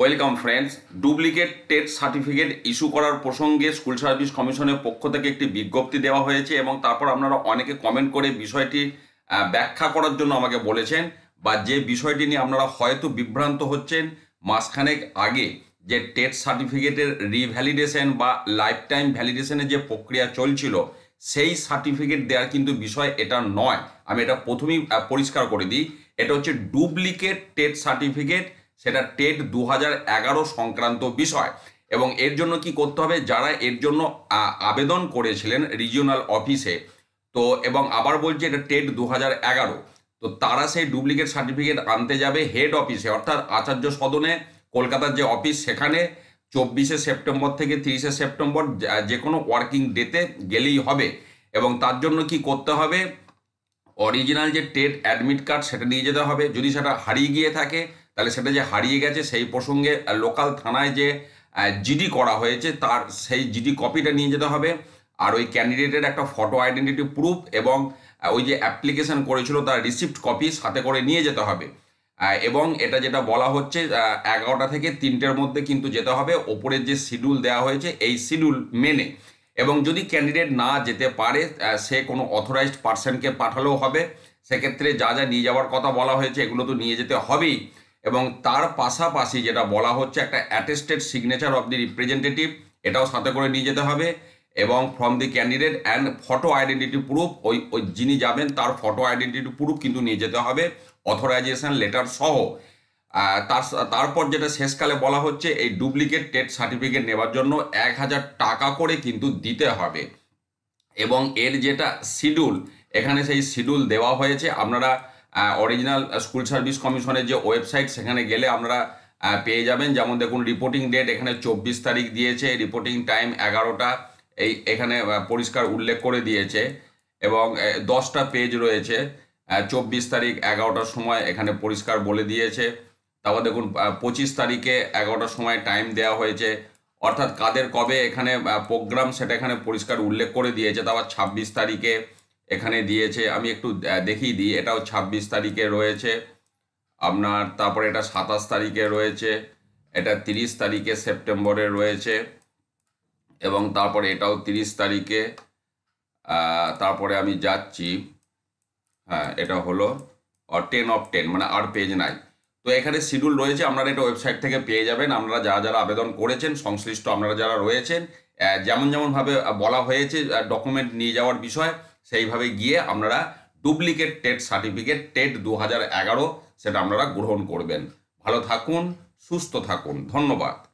welcome friends duplicate TET certificate issue করার প্রসঙ্গে school service কমিশনের পক্ষ থেকে একটি বিজ্ঞপ্তি দেওয়া হয়েছে এবং তারপর আপনারা অনেকে কমেন্ট করে বিষয়টি ব্যাখ্যা করার জন্য আমাকে বলেছেন বা যে বিষয়টি নিয়ে আপনারা হয়তো বিভ্রান্ত হচ্ছেন মাসখানেক আগে যে টেট সার্টিফিকেটের রিভ্যালিডেশন বা লাইফ টাইম ভ্যালিডেশনের যে প্রক্রিয়া চলছিল সেই সার্টিফিকেট দেওয়ার কিন্তু বিষয় এটা নয় আমি এটা প্রথমেই পরিষ্কার করে দিই এটা হচ্ছে ডুপ্লিকেট টেট সার্টিফিকেট সেটা টেট দু সংক্রান্ত বিষয় এবং এর জন্য কি করতে হবে যারা এর জন্য আবেদন করেছিলেন রিজিওনাল অফিসে তো এবং আবার বলছি এটা টেট দু তো তারা সেই ডুপ্লিকেট সার্টিফিকেট আনতে যাবে হেড অফিসে অর্থাৎ আচার্য সদনে কলকাতার যে অফিস সেখানে চব্বিশে সেপ্টেম্বর থেকে তিরিশে সেপ্টেম্বর যে কোনো ওয়ার্কিং ডেতে গেলেই হবে এবং তার জন্য কি করতে হবে অরিজিনাল যে টেট অ্যাডমিট কার্ড সেটা নিয়ে যেতে হবে যদি সেটা হারিয়ে গিয়ে থাকে তাহলে সেটা যে হারিয়ে গেছে সেই প্রসঙ্গে লোকাল থানায় যে জিডি করা হয়েছে তার সেই জিডি কপিটা নিয়ে যেতে হবে আর ওই ক্যান্ডিডেটের একটা ফটো আইডেন্টিটি প্রুফ এবং ওই যে অ্যাপ্লিকেশন করেছিল তার রিসিপ্ট কপি সাথে করে নিয়ে যেতে হবে এবং এটা যেটা বলা হচ্ছে এগারোটা থেকে তিনটের মধ্যে কিন্তু যেতে হবে ওপরের যে শিডিউল দেওয়া হয়েছে এই শিডিউল মেনে এবং যদি ক্যান্ডিডেট না যেতে পারে সে কোনো অথরাইজড পার্সনকে পাঠালেও হবে সেক্ষেত্রে যা যা নিয়ে যাওয়ার কথা বলা হয়েছে এগুলো তো নিয়ে যেতে হবেই এবং তার পাশাপাশি যেটা বলা হচ্ছে একটা attested signature of the representative এটাও সাথে করে নিয়ে যেতে হবে এবং from the candidate and photo identity proof ওই ওই যিনি যাবেন তার ফটো আইডেন্টিটি প্রুফ কিন্তু নিয়ে যেতে হবে অথরাইজেশন লেটার সহ তার তারপর যেটা শেষকালে বলা হচ্ছে এই ডুপ্লিকেট টেট সার্টিফিকেট নেবার জন্য এক হাজার টাকা করে কিন্তু দিতে হবে এবং এর যেটা শিডিউল এখানে সেই শিডিউল দেওয়া হয়েছে আপনারা অরিজিনাল স্কুল সার্ভিস কমিশনের যে ওয়েবসাইট সেখানে গেলে আপনারা পেয়ে যাবেন যেমন দেখুন রিপোর্টিং ডেট এখানে চব্বিশ তারিখ দিয়েছে রিপোর্টিং টাইম এগারোটা এই এখানে পরিষ্কার উল্লেখ করে দিয়েছে এবং দশটা পেজ রয়েছে চব্বিশ তারিখ এগারোটার সময় এখানে পরিষ্কার বলে দিয়েছে তারপর দেখুন পঁচিশ তারিখে এগারোটার সময় টাইম দেওয়া হয়েছে অর্থাৎ কাদের কবে এখানে প্রোগ্রাম সেটা এখানে পরিষ্কার উল্লেখ করে দিয়েছে তারপর ছাব্বিশ তারিখে এখানে দিয়েছে আমি একটু দেখিয়ে দিই এটাও ২৬ তারিখে রয়েছে আপনার তারপরে এটা সাতাশ তারিখে রয়েছে এটা ৩০ তারিখে সেপ্টেম্বরে রয়েছে এবং তারপরে এটাও ৩০ তারিখে তারপরে আমি যাচ্ছি হ্যাঁ এটা হলো টেন অফ টেন মানে আর পেজ নাই তো এখানে শিডিউল রয়েছে আপনারা এটা ওয়েবসাইট থেকে পেয়ে যাবেন আপনারা যারা যারা আবেদন করেছেন সংশ্লিষ্ট আপনারা যারা রয়েছেন যেমন যেমনভাবে বলা হয়েছে ডকুমেন্ট নিয়ে যাওয়ার বিষয় সেইভাবে গিয়ে আপনারা ডুপ্লিকেট টেট সার্টিফিকেট টেট দু সেটা আপনারা গ্রহণ করবেন ভালো থাকুন সুস্থ থাকুন ধন্যবাদ